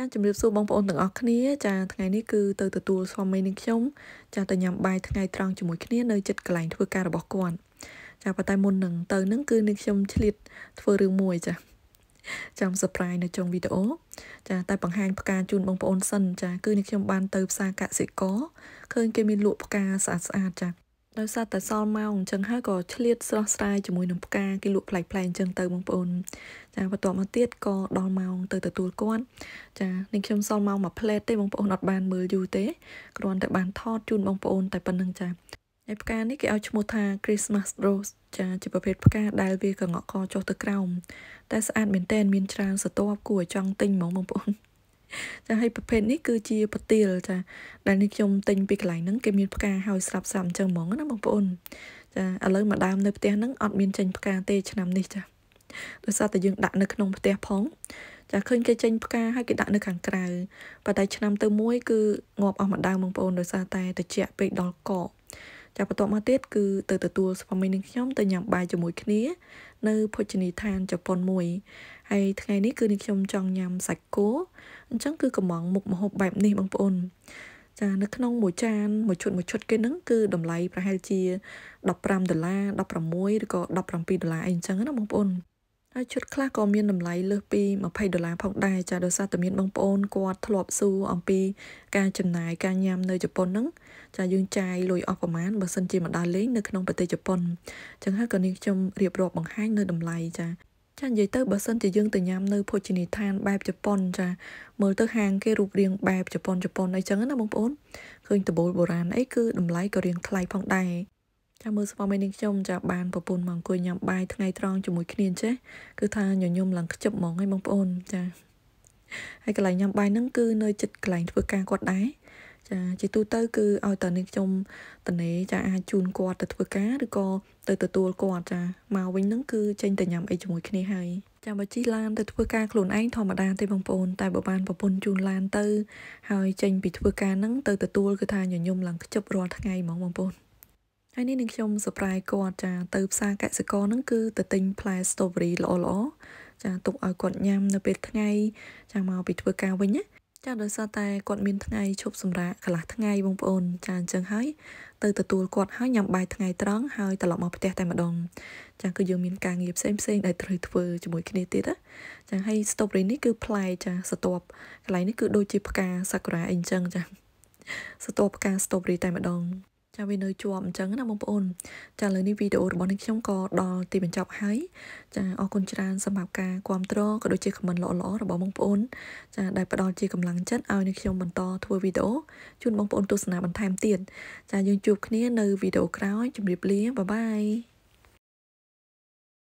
ចាជំរាបសួរបងប្អូនទាំងអស់គ្នាចាថ្ងៃនេះគឺទៅទទួលស្វាមីនឹងខ្ញុំចាទៅញ៉ាំបាយថ្ងៃត្រង់ជាមួយគ្នានៅចិត្តកន្លែងធ្វើការរបស់គាត់ចាប៉ុន្តែមុននឹងទៅនឹងគឺនឹងខ្ញុំឆ្លៀតធ្វើរឿងមួយចាចាំ surprise នៅចុងវីដេអូចាតែបង្ហាញផ្កាជូនបងប្អូនសិន ចាគឺនេះខ្ញុំបានទៅផ្សារកសិករឃើញគេមានលក់ផ្កាស្អាតស្អាតចាដោយសារតែសល់ម៉ោងអញ្ចឹងហើយក៏ឆ្លៀតស្រស់ស្រាយជាមួយនឹងផ្កាគេលក់ផ្លែផ្លែអញ្ចឹងទៅបងប្អូន ចាបន្ទាប់មកទៀតក៏ដល់ម៉ោងទៅទទួលគាត់ចានេះខ្ញុំសល់ម៉ោងមួយផ្លែតទេបងប្អូនអត់បានមើលយូរទេគ្រាន់តែបានថតជូនបងប្អូន តែប៉ុណ្្នឹងចាហើយផ្កានេះគេឲ្យឈ្មោះថា Christmas Rose ចាជាប្រភេទផ្កាដែលវាកង្កកចុះទៅក្រោមតែស្អាតមែនទែនមានច្រើនស្រទាប់គួរឲ្យចង់ទិញហ្មងបងប្អូនចាហើយប្រភេទនេះគឺជាប្រទាលចាដែលនេះខ្ញុំទិញពីកន្លែងហ្នឹងគេមានផ្កាហើយស្រាប់ស្រាប់អញ្ចឹងហ្មងណាបងប្អូនចាឥឡូវមកដើមនៅផ្ទះហ្នឹងអត់មានចេញផ្កាទេឆ្នាំនេះចាដោយសារតែយើងដាក់នៅក្នុងផ្ទះផងចាឃើញគេចេញផ្កាហើយគេដាក់នៅខាងក្រៅប៉ុន្តែឆ្នាំទៅមួយគឺងាប់អស់មួយដើមបងប្អូនដោយសារតែត្រជាក់ពេកដល់កកចាបន្ទាប់មកទៀតគឺទៅទទួលស្វាមីនឹងខ្ញុំទៅញ៉ាំបាយជាមួយគ្នានៅភោជនីយដ្ឋានជប៉ុនមួយហើយថ្ងៃនេះគឺនឹងខ្ញុំចង់ញ៉ាំសាច់គោអញ្ចឹងគឺកំងមុខម្ហូបបែបនេះបងប្អូនចានៅក្នុងមួយចានមួយឈុតមួយឈុតគេហ្នឹងគឺតម្លៃប្រហែលជា15ដុល្លារ16ឬក៏17ដុល្លារអីអញ្ចឹងណាបងប្អូនហើយឈុតខ្លះក៏មានតម្លៃលើសពី20ដុល្លារផងដែរចាដោយសារតែមានបងប្អូនគាត់ធ្លាប់សួរអំពីការចំណាយការញ៉ាំនៅជប៉ុនហ្នឹងចាយើងចាយលុយអស់ប្រមាណបើសិនជាមកដល់លេងនៅក្នុងប្រទេសជប៉ុនអញ្ចឹងហើយក៏នេះខ្ញុំរៀបរាប់បង្ហាញនៅតម្លៃចាចានិយាយទៅបើសិនជាយើងទៅញ៉ាំនៅភោជនីយដ្ឋានបែបជប៉ុនចាមើលទៅហាងគេរូបរាងបែបជប៉ុនជប៉ុនអីចឹងណាបងប្អូនឃើញដបូលបុរាណអីគឺតម្លៃក៏រៀងថ្លៃផងដែរាមើលស្វាមីនាងខ្ញុំចាបានប្រពន្ធមកអង្គុយញ៉ាំបាយថ្ងៃត្រង់ជាមួយគ្នាចេះគឺថាញញឹមឡើងខ្ជិបហ្មងហើយបងប្អូនចាហើយកន្លែងញ៉ាំបាយហ្នឹងគឺ នៅចិត្តកន្លែងធ្វើការគាត់ដែរចាជាទូទៅគឺឲ្យតានាងខ្ញុំតនេចាអាចជូនគាត់ទៅធ្វើការឬក៏ទៅទទួលគាត់ចាមកវិញហ្នឹងគឺ ចេញទៅញ៉ាំអីជាមួយគ្នាហើយចាំបើជិះឡានទៅធ្វើការខ្លួនឯងធម្មតាទេបងប្អូនតែបើបានប្រពន្ធជូនឡានទៅ ហើយចេញពីធ្វើការហ្នឹងទៅទទួលគឺថាញញឹមឡើងខ្ជិបរាល់ថ្ងៃហ្មងបងប្អូនហើយនេះនឹងខ្ញុំសប្រាយគាត់ចាទៅផ្សារកសិករហ្នឹងគឺទៅទិញផ្លែស្ទ្រូប៊េរីល្អល្អចាទុកឲ្យគាត់ញ៉ាំនៅពេលថ្ងៃចាមកពីធ្វើការវិញណាចាដោយសារតែគាត់មានថ្ងៃឈប់សម្រាកកន្លះថ្ងៃបងប្អូនចាអញ្ចឹងហើយទៅទទួលគាត់ហើយញ៉ាំបាយថ្ងៃត្រង់ហើយត្រឡប់មកផ្ទះតែម្ដង ចាគឺយើងមានការងារផ្សេងផ្សេងដែលត្រូវធ្វើជាមួយគ្នាទៀតណាចាហើយស្ទូបរីនេះគឺផ្លែចាស្ទាប់កន្លែងនេះគឺដូចជាផ្កាសាគុរ៉ាអីអញ្ចឹងចាស្ទាប់ផ្កាស្ទូបរីតែម្ដងចាវានៅជាប់អញ្ចឹងណាបងប្អូនចាឥឡូវនេះវីដេអូរបស់នេះខ្ញុំក៏ដល់ទីបញ្ចប់ហើយ ចាអរគុណច្រើនសម្រាប់ការគ្រប់គ្រងក៏ដូចជាខមមិនល្អៗរបស់បងប្អូនចាដែលផ្ដល់ជាកម្លាំងចិត្តឲ្យនេះខ្ញុំបន្តធ្វើវីដេអូជូនបងប្អូនទស្សនាបន្ថែមទៀតចាយើងជួបគ្នានៅវីដេអូក្រោយជម្រាបលាបាយបាយ